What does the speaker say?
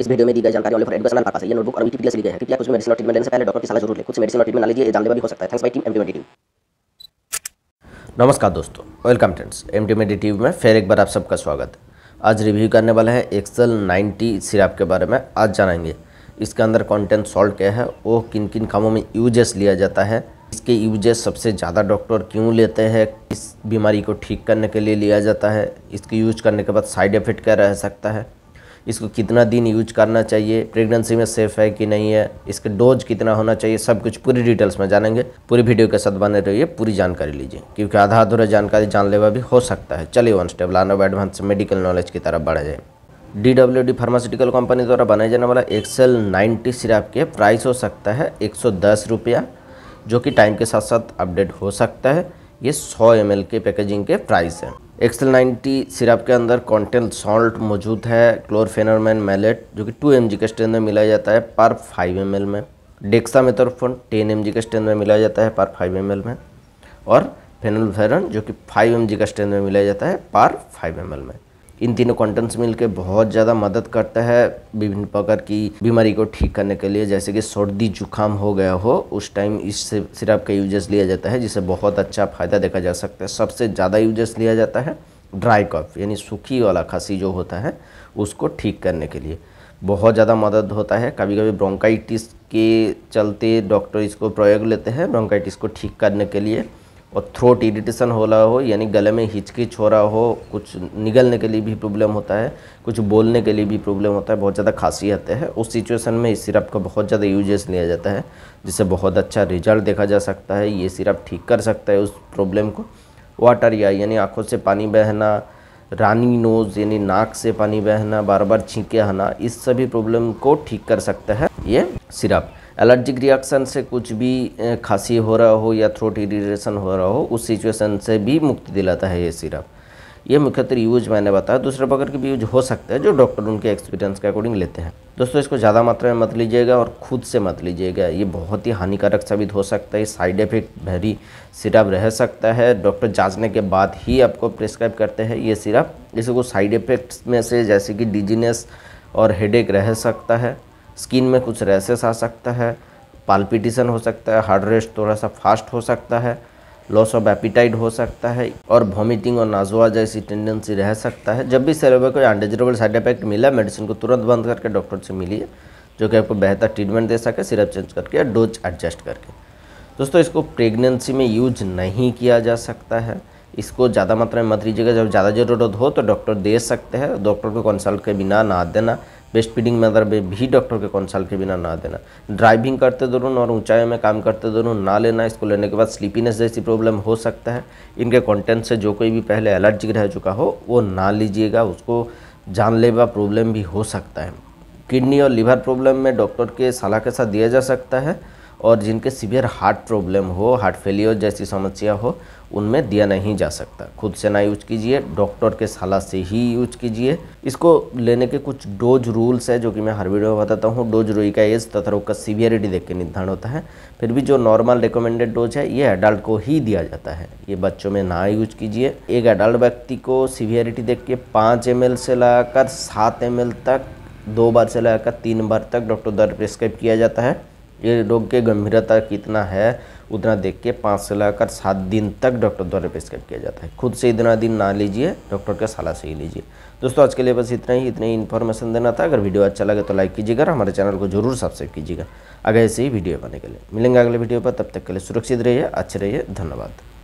इस वीडियो में दी गई जानकारी ऑल फॉर एडुकेशनल पर्पस है ये नोटबुक और वीटी से ली गई है कृपया कुछ मेडिसिन और ट्रीटमेंट लेने से पहले डॉक्टर की सलाह जरूर ले कुछ मेडिसिन और ट्रीटमेंट ना लीजिए जानलेवा भी हो सकता है थैंक्स बाई टीम एमडी मेडिटिव नमस्कार दोस्तों वेलकम फ्रेंड्स एम टी में फिर एक बार आप सबका स्वागत आज रिव्यू करने वाले हैं एक्सल 90 सिरप के बारे में आज जानेंगे इसके अंदर कंटेंट सॉल्ट क्या है वो किन किन कामों में यूजेस लिया जाता है इसके यूजेस सबसे ज़्यादा डॉक्टर क्यों लेते हैं किस बीमारी को ठीक करने के लिए लिया जाता है इसके यूज करने के बाद साइड इफ़ेक्ट क्या रह सकता है इसको कितना दिन यूज करना चाहिए प्रेगनेंसी में सेफ़ है कि नहीं है इसका डोज कितना होना चाहिए सब कुछ पूरी डिटेल्स में जानेंगे पूरी वीडियो के साथ बने रहिए पूरी जानकारी लीजिए क्योंकि आधा अधूरा जानकारी जानलेवा भी हो सकता है चलिए वन स्टेप लान ऑफ एडवांस मेडिकल नॉलेज की तरफ बढ़ा जाए D W D pharmaceutical company द्वारा बनाया जाने वाला एक्सेल नाइन्टी सिराप के प्राइस हो सकता है एक सौ जो कि टाइम के साथ साथ अपडेट हो सकता है ये 100 एम के पैकेजिंग के प्राइस हैं एक्सल 90 सिरप के अंदर कॉन्टेंट सॉल्ट मौजूद है क्लोरफेनरमैन मैलेट जो कि 2 एम के स्टैंड में मिलाया जाता है पर 5 एम में डेक्सा मेथोरफोन टेन एम के स्टैंड में मिलाया जाता है पर 5 एम में और फेनोलफेरन जो कि 5 एम का स्टैंड में मिलाया जाता है पर 5 एम में इन तीनों कंटेंट्स मिलकर बहुत ज़्यादा मदद करता है विभिन्न प्रकार की बीमारी को ठीक करने के लिए जैसे कि सर्दी जुकाम हो गया हो उस टाइम इस सिरप का यूजेस लिया जाता है जिसे बहुत अच्छा फ़ायदा देखा जा सकता है सबसे ज़्यादा यूजेस लिया जाता है ड्राई कफ यानी सूखी वाला खांसी जो होता है उसको ठीक करने के लिए बहुत ज़्यादा मदद होता है कभी कभी ब्रोंकाइटिस के चलते डॉक्टर इसको प्रयोग लेते हैं ब्रोंकाइटिस को ठीक करने के लिए और थ्रोट इरिटेशन हो रहा हो यानी गले में हिचकिच हो रहा हो कुछ निगलने के लिए भी प्रॉब्लम होता है कुछ बोलने के लिए भी प्रॉब्लम होता है बहुत ज़्यादा खांसी आते हैं उस सिचुएशन में इस सिरप का बहुत ज़्यादा यूजेस लिया जाता है जिससे बहुत अच्छा रिजल्ट देखा जा सकता है ये सिरप ठीक कर सकता है उस प्रॉब्लम को वाटर या यानी आँखों से पानी बहना रानी नोज़ यानी नाक से पानी बहना बार बार छींके आना इस सभी प्रॉब्लम को ठीक कर सकता है ये सिरप एलर्जिक रिएक्शन से कुछ भी खांसी हो रहा हो या थ्रोट इरीटेशन हो रहा हो उस सिचुएशन से भी मुक्ति दिलाता है ये सिरप ये मुख्यतः यूज मैंने बताया दूसरे प्रकार के भी यूज हो सकते हैं जो डॉक्टर उनके एक्सपीरियंस के अकॉर्डिंग लेते हैं दोस्तों इसको ज़्यादा मात्रा में मत लीजिएगा और खुद से मत लीजिएगा ये बहुत ही हानिकारक साबित हो सकता है साइड इफेक्ट भरी सिरप रह सकता है डॉक्टर जांचने के बाद ही आपको प्रिस्क्राइब करते हैं ये सिरप इसको साइड इफेक्ट्स में से जैसे कि डिजीनेस और हेडेक रह सकता है स्किन में कुछ रैसेस आ सकता है पालपिटेशन हो सकता है हार्ट रेस्ट थोड़ा सा फास्ट हो सकता है लॉस ऑफ एपिटाइट हो सकता है और वॉमिटिंग और नाजुआ जैसी टेंडेंसी रह सकता है जब भी सेरेब्रो को अनडिजरेबल साइड इफेक्ट मिला मेडिसिन को तुरंत बंद करके डॉक्टर से मिलिए जो कि आपको बेहतर ट्रीटमेंट दे सके सिरप चेंज करके या डोज एडजस्ट करके दोस्तों इसको प्रेगनेंसी में यूज नहीं किया जा सकता है इसको ज़्यादा मात्रा में मत लीजिएगा जब ज़्यादा ज़रूरत हो तो डॉक्टर दे सकते हैं डॉक्टर को कंसल्ट के बिना ना देना वेस्ट फीडिंग में में भी डॉक्टर के कंसल्ट के बिना ना देना ड्राइविंग करते दोनों और ऊंचाई में काम करते दोनों ना लेना इसको लेने के बाद स्लीपीनेस जैसी प्रॉब्लम हो सकता है इनके कंटेंट से जो कोई भी पहले एलर्जिक रह चुका हो वो ना लीजिएगा उसको जानलेवा प्रॉब्लम भी हो सकता है किडनी और लीवर प्रॉब्लम में डॉक्टर के सलाह के साथ दिया जा सकता है और जिनके सीवियर हार्ट प्रॉब्लम हो हार्ट फेलियर जैसी समस्या हो उनमें दिया नहीं जा सकता खुद से ना यूज कीजिए डॉक्टर के सलाह से ही यूज कीजिए इसको लेने के कुछ डोज रूल्स है जो कि मैं हर वीडियो में बताता हूँ डोज रोई का एज तथा रोग का सीवियरिटी देख के निर्धारण होता है फिर भी जो नॉर्मल रिकमेंडेड डोज है ये एडल्ट को ही दिया जाता है ये बच्चों में ना यूज कीजिए एक एडल्ट व्यक्ति को सीवियरिटी देख के पाँच एम से लगाकर सात एम तक दो बार से लगाकर तीन बार तक डॉक्टर द्वारा प्रिस्क्राइब किया जाता है ये रोग के गंभीरता कितना है उतना देख के पाँच से लाकर सात दिन तक डॉक्टर द्वारा प्रिस्क्राइब किया जाता है खुद से इतना दिन ना लीजिए डॉक्टर के सलाह से ही लीजिए दोस्तों आज के लिए बस इतना ही इतना ही इन्फॉर्मेशन देना था अगर वीडियो अच्छा लगे तो लाइक कीजिएगा और हमारे चैनल को जरूर सब्सक्राइब कीजिएगा अगर ऐसे ही वीडियो बने के लिए मिलेंगे अगले वीडियो पर तब तक के लिए सुरक्षित रहिए अच्छे रहिए धन्यवाद